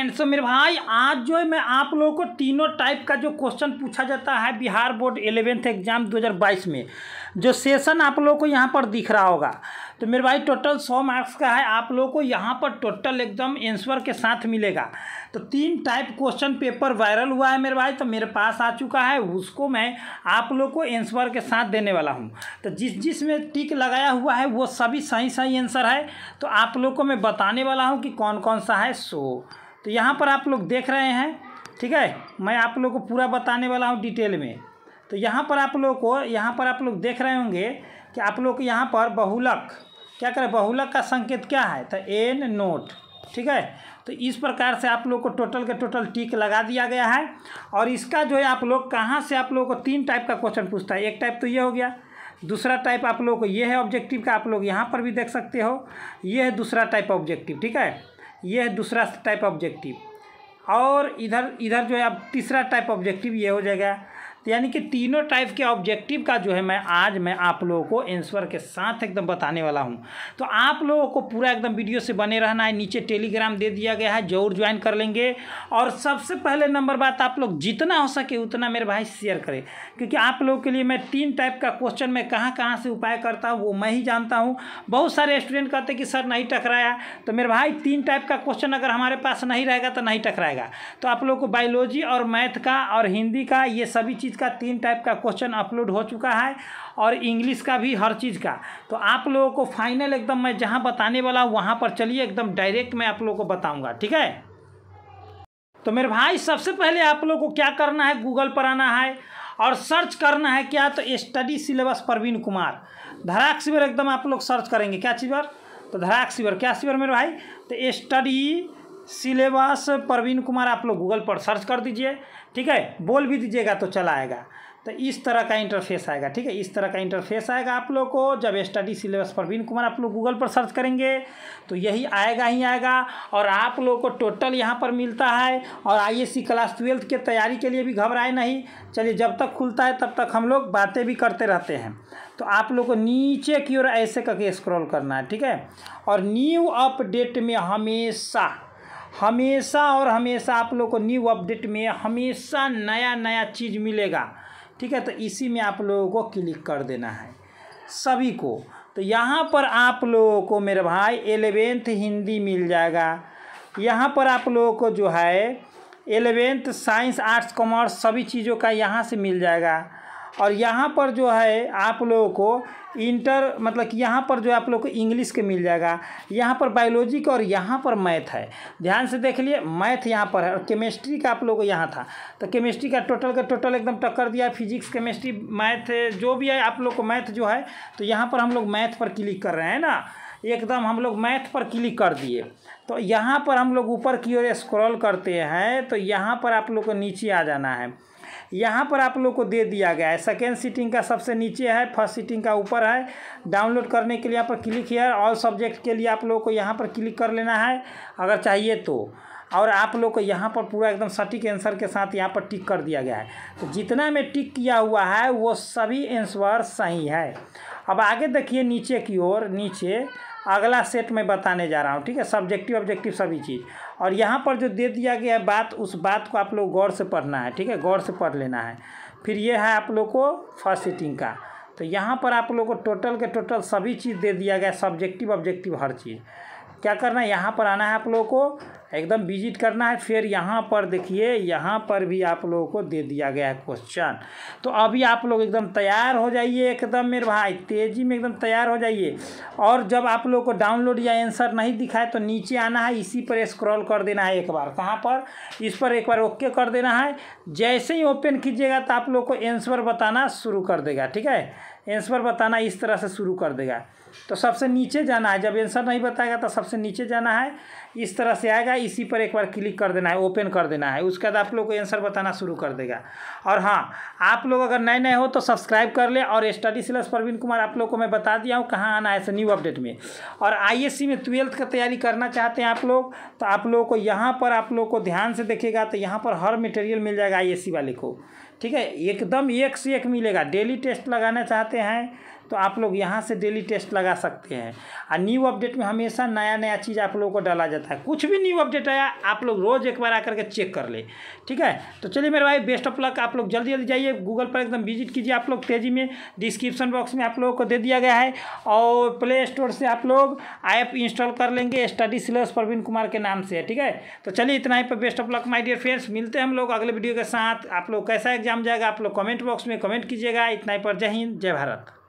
and so मेरे भाई आज जो है मैं आप लोगों को तीनों टाइप का जो क्वेश्चन पूछा जाता है बिहार बोर्ड एलेवेंथ एग्जाम 2022 में जो सेशन आप लोगों को यहाँ पर दिख रहा होगा तो मेरे भाई टोटल 100 मार्क्स का है आप लोगों को यहाँ पर टोटल एकदम आंसर के साथ मिलेगा तो तीन टाइप क्वेश्चन पेपर वायरल हुआ है मेरे भाई तो मेरे पास आ चुका है उसको मैं आप लोग को एंसवर के साथ देने वाला हूँ तो जिस जिस में टिक लगाया हुआ है वो सभी सही सही आंसर है तो आप लोग को मैं बताने वाला हूँ कि कौन कौन सा है सो तो यहाँ पर आप लोग देख रहे हैं ठीक है मैं आप लोग को पूरा बताने वाला हूँ डिटेल में तो यहाँ पर आप लोग को यहाँ पर आप लोग देख रहे होंगे कि आप लोग यहाँ पर बहुलक क्या करें बहुलक का संकेत क्या है तो एन नोट ठीक है तो इस प्रकार से आप लोग को टोटल के टोटल टिक लगा दिया गया है और इसका जो है आप लोग कहाँ से आप लोगों को तीन टाइप का क्वेश्चन पूछता है एक टाइप तो ये हो गया दूसरा टाइप आप लोग को ये है ऑब्जेक्टिव का आप लोग यहाँ पर भी देख सकते हो ये है दूसरा टाइप ऑब्जेक्टिव ठीक है ये है दूसरा टाइप ऑब्जेक्टिव और इधर इधर जो है अब तीसरा टाइप ऑब्जेक्टिव ये हो जाएगा तो यानी कि तीनों टाइप के ऑब्जेक्टिव का जो है मैं आज मैं आप लोगों को आंसर के साथ एकदम बताने वाला हूँ तो आप लोगों को पूरा एकदम वीडियो से बने रहना है नीचे टेलीग्राम दे दिया गया है जरूर ज्वाइन कर लेंगे और सबसे पहले नंबर बात आप लोग जितना हो सके उतना मेरे भाई शेयर करें क्योंकि आप लोगों के लिए मैं तीन टाइप का क्वेश्चन मैं कहाँ कहाँ से उपाय करता हूँ वो मैं ही जानता हूँ बहुत सारे स्टूडेंट कहते हैं कि सर नहीं टकराया तो मेरे भाई तीन टाइप का क्वेश्चन अगर हमारे पास नहीं रहेगा तो नहीं टकराएगा तो आप लोग को बायोलॉजी और मैथ का और हिंदी का ये सभी चीज़ चीज़ का तीन टाइप का क्वेश्चन अपलोड हो चुका है और इंग्लिश का भी हर चीज़ का तो आप लोगों को फाइनल एकदम मैं जहाँ बताने वाला हूँ वहाँ पर चलिए एकदम डायरेक्ट मैं आप लोगों को बताऊँगा ठीक है तो मेरे भाई सबसे पहले आप लोग को क्या करना है गूगल पर आना है और सर्च करना है क्या तो स्टडी सिलेबस प्रवीण कुमार धराक शिविर एकदम आप लोग सर्च करेंगे क्या चीज पर तो धराक शिविर क्या शिविर मेरे भाई तो स्टडी सिलेबस प्रवीण कुमार आप लोग गूगल पर सर्च कर दीजिए ठीक है बोल भी दीजिएगा तो चला आएगा तो इस तरह का इंटरफेस आएगा ठीक है इस तरह का इंटरफेस आएगा आप लोग को जब स्टडी सिलेबस प्रवीण कुमार आप लोग गूगल पर सर्च करेंगे तो यही आएगा ही आएगा और आप लोग को टोटल यहाँ पर मिलता है और आईएससी क्लास ट्वेल्थ के तैयारी के लिए भी घबराए नहीं चलिए जब तक खुलता है तब तक हम लोग बातें भी करते रहते हैं तो आप लोग को नीचे की ओर ऐसे करके स्क्रॉल करना है ठीक है और न्यू अपडेट में हमेशा हमेशा और हमेशा आप लोग को न्यू अपडेट में हमेशा नया नया चीज़ मिलेगा ठीक है तो इसी में आप लोगों को क्लिक कर देना है सभी को तो यहाँ पर आप लोगों को मेरे भाई एलेवेंथ हिंदी मिल जाएगा यहाँ पर आप लोगों को जो है एलेवेंथ साइंस आर्ट्स कॉमर्स सभी चीज़ों का यहाँ से मिल जाएगा और यहाँ पर जो है आप लोगों को इंटर मतलब कि यहाँ पर जो है आप लोग को इंग्लिश के मिल जाएगा यहाँ पर बायोलॉजी का और यहाँ पर मैथ है ध्यान से देख लिए मैथ यहाँ पर है और केमिस्ट्री का आप लोगों को यहाँ था तो केमिस्ट्री का टोटल का टोटल एकदम टक्कर दिया फिजिक्स केमिस्ट्री मैथ जो भी है आप लोग को मैथ जो है तो यहाँ पर हम लोग मैथ पर क्लिक कर रहे हैं ना एकदम हम लोग मैथ पर क्लिक कर दिए तो यहाँ पर हम लोग ऊपर की ओर स्क्रॉल करते हैं तो यहाँ पर आप लोग को नीचे आ जाना है यहाँ पर आप लोग को दे दिया गया है सेकेंड सीटिंग का सबसे नीचे है फर्स्ट सीटिंग का ऊपर है डाउनलोड करने के लिए यहाँ पर क्लिक हेयर ऑल सब्जेक्ट के लिए आप लोग को यहाँ पर क्लिक कर लेना है अगर चाहिए तो और आप लोग को यहाँ पर पूरा एकदम सटीक आंसर के साथ यहाँ पर टिक कर दिया गया है तो जितना में टिक किया हुआ है वो सभी आंसर सही है अब आगे देखिए नीचे की ओर नीचे अगला सेट में बताने जा रहा हूँ ठीक है सब्जेक्टिव ऑब्जेक्टिव सभी चीज़ और यहाँ पर जो दे दिया गया है बात उस बात को आप लोग गौर से पढ़ना है ठीक है गौर से पढ़ लेना है फिर ये है आप लोग को फर्स्ट सीटिंग का तो यहाँ पर आप लोग को टोटल के टोटल सभी चीज़ दे दिया गया सब्जेक्टिव ऑब्जेक्टिव हर चीज़ क्या करना है यहाँ पर आना है आप लोगों को एकदम विजिट करना है फिर यहाँ पर देखिए यहाँ पर भी आप लोगों को दे दिया गया है क्वेश्चन तो अभी आप लोग एकदम तैयार हो जाइए एकदम मेरे भाई तेज़ी में एकदम तैयार हो जाइए और जब आप लोगों को डाउनलोड या आंसर नहीं दिखाए तो नीचे आना है इसी पर स्क्रॉल कर देना है एक बार कहाँ पर इस पर एक बार ओके कर देना है जैसे ही ओपन कीजिएगा तो आप लोग को एंसर बताना शुरू कर देगा ठीक है एंसर बताना इस तरह से शुरू कर देगा तो सबसे नीचे जाना है जब एंसर नहीं बताएगा तो सबसे नीचे जाना है इस तरह से आएगा है इसी पर एक बार क्लिक कर देना है ओपन कर देना है उसके बाद आप लोग को आंसर बताना शुरू कर देगा और हाँ आप लोग अगर नए नए हो तो सब्सक्राइब कर ले और स्टडी सिलस प्रवीण कुमार आप लोग को मैं बता दिया हूँ कहाँ आना है ऐसे न्यू अपडेट में और आई में ट्वेल्थ का तैयारी करना चाहते हैं आप लोग तो आप लोगों को यहाँ पर आप लोग को ध्यान से देखेगा तो यहाँ पर हर मटेरियल मिल जाएगा आई वाले को ठीक है एकदम एक से एक मिलेगा डेली टेस्ट लगाना चाहते हैं तो आप लोग यहाँ से डेली टेस्ट लगा सकते हैं और न्यू अपडेट में हमेशा नया नया चीज़ आप लोगों को डाला जाता है कुछ भी न्यू अपडेट आया आप लोग रोज़ एक बार आकर के चेक कर ले ठीक है तो चलिए मेरे भाई बेस्ट ऑफ लक आप लोग जल्दी जल्दी जाइए गूगल पर एकदम विजिट कीजिए आप लोग तेज़ी में डिस्क्रिप्शन बॉक्स में आप लोगों को दे दिया गया है और प्ले स्टोर से आप लोग ऐप इंस्टॉल कर लेंगे स्टडी सिलेबस प्रवीण कुमार के नाम से है ठीक है तो चलिए इतना ही पर best of luck my dear friends मिलते हैं हम लोग अगले वीडियो के साथ आप लोग कैसा एग्जाम जाएगा आप लोग कमेंट बॉक्स में कमेंट कीजिएगा इतना ही पर जय हिंद जय भारत